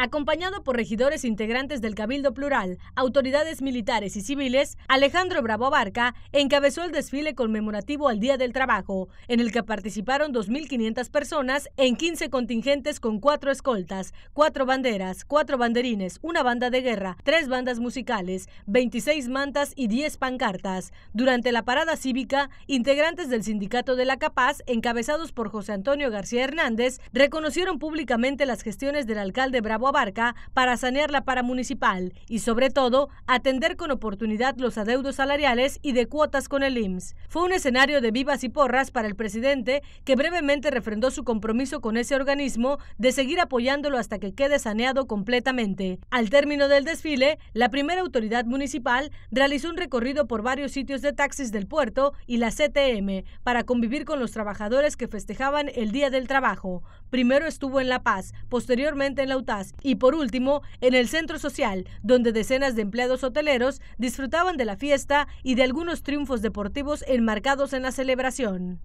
Acompañado por regidores integrantes del Cabildo Plural, autoridades militares y civiles, Alejandro Bravo Barca encabezó el desfile conmemorativo al Día del Trabajo, en el que participaron 2.500 personas en 15 contingentes con cuatro escoltas, cuatro banderas, cuatro banderines, una banda de guerra, tres bandas musicales, 26 mantas y 10 pancartas. Durante la parada cívica, integrantes del Sindicato de la Capaz, encabezados por José Antonio García Hernández, reconocieron públicamente las gestiones del alcalde Bravo Barca para sanear la paramunicipal y, sobre todo, atender con oportunidad los adeudos salariales y de cuotas con el IMSS. Fue un escenario de vivas y porras para el presidente, que brevemente refrendó su compromiso con ese organismo de seguir apoyándolo hasta que quede saneado completamente. Al término del desfile, la primera autoridad municipal realizó un recorrido por varios sitios de taxis del puerto y la CTM para convivir con los trabajadores que festejaban el Día del Trabajo. Primero estuvo en La Paz, posteriormente en La UTAS y por último, en el centro social, donde decenas de empleados hoteleros disfrutaban de la fiesta y de algunos triunfos deportivos enmarcados en la celebración.